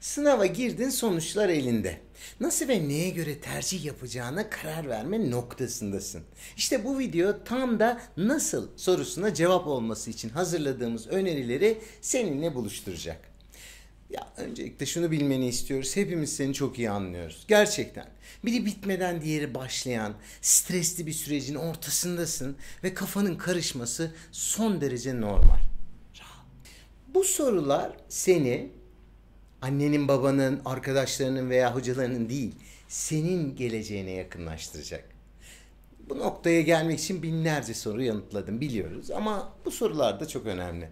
Sınava girdin sonuçlar elinde. Nasıl ve neye göre tercih yapacağına karar verme noktasındasın. İşte bu video tam da nasıl sorusuna cevap olması için hazırladığımız önerileri seninle buluşturacak. Ya öncelikle şunu bilmeni istiyoruz. Hepimiz seni çok iyi anlıyoruz. Gerçekten. Biri bitmeden diğeri başlayan, stresli bir sürecin ortasındasın ve kafanın karışması son derece normal. Bu sorular seni annenin, babanın, arkadaşlarının veya hocalarının değil, senin geleceğine yakınlaştıracak. Bu noktaya gelmek için binlerce soru yanıtladım biliyoruz ama bu sorular da çok önemli.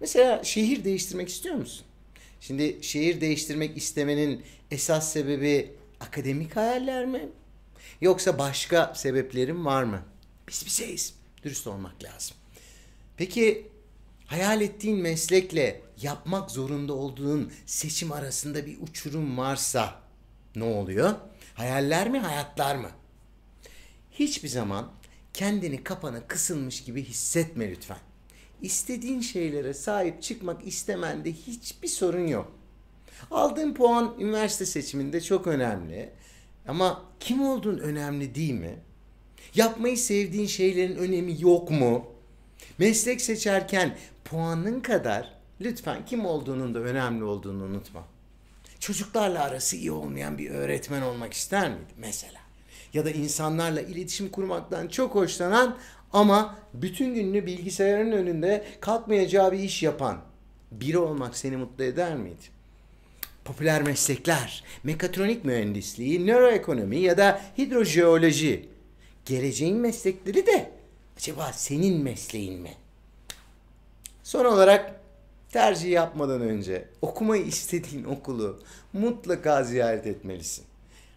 Mesela şehir değiştirmek istiyor musun? Şimdi şehir değiştirmek istemenin esas sebebi akademik hayaller mi? Yoksa başka sebeplerin var mı? Biz bizeyiz. Dürüst olmak lazım. Peki hayal ettiğin meslekle yapmak zorunda olduğun seçim arasında bir uçurum varsa ne oluyor? Hayaller mi, hayatlar mı? Hiçbir zaman kendini kapana kısılmış gibi hissetme lütfen. İstediğin şeylere sahip çıkmak istemende hiçbir sorun yok. Aldığın puan üniversite seçiminde çok önemli. Ama kim olduğun önemli değil mi? Yapmayı sevdiğin şeylerin önemi yok mu? Meslek seçerken puanın kadar lütfen kim olduğunun da önemli olduğunu unutma. Çocuklarla arası iyi olmayan bir öğretmen olmak ister miydin mesela? Ya da insanlarla iletişim kurmaktan çok hoşlanan ama bütün gününü bilgisayarın önünde kalkmayacağı bir iş yapan biri olmak seni mutlu eder miydi? Popüler meslekler, mekatronik mühendisliği, nöroekonomi ya da hidrojeoloji. Geleceğin meslekleri de acaba senin mesleğin mi? Son olarak tercih yapmadan önce okumayı istediğin okulu mutlaka ziyaret etmelisin.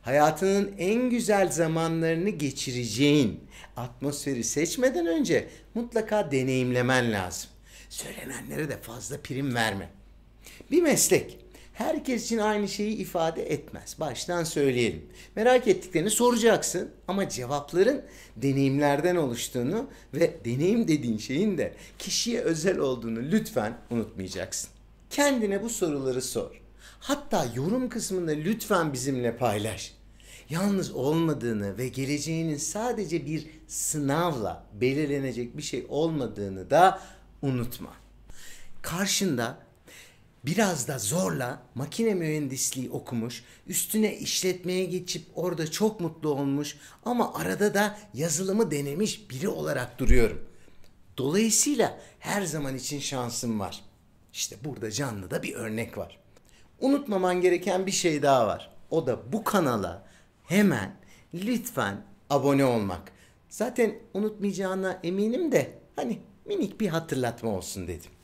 Hayatının en güzel zamanlarını geçireceğin atmosferi seçmeden önce mutlaka deneyimlemen lazım. Söylenenlere de fazla prim verme. Bir meslek herkes için aynı şeyi ifade etmez. Baştan söyleyelim. Merak ettiklerini soracaksın ama cevapların deneyimlerden oluştuğunu ve deneyim dediğin şeyin de kişiye özel olduğunu lütfen unutmayacaksın. Kendine bu soruları sor. Hatta yorum kısmında lütfen bizimle paylaş. Yalnız olmadığını ve geleceğinin sadece bir sınavla belirlenecek bir şey olmadığını da unutma. Karşında biraz da zorla makine mühendisliği okumuş, üstüne işletmeye geçip orada çok mutlu olmuş ama arada da yazılımı denemiş biri olarak duruyorum. Dolayısıyla her zaman için şansım var. İşte burada canlı da bir örnek var. Unutmaman gereken bir şey daha var. O da bu kanala hemen lütfen abone olmak. Zaten unutmayacağına eminim de hani minik bir hatırlatma olsun dedim.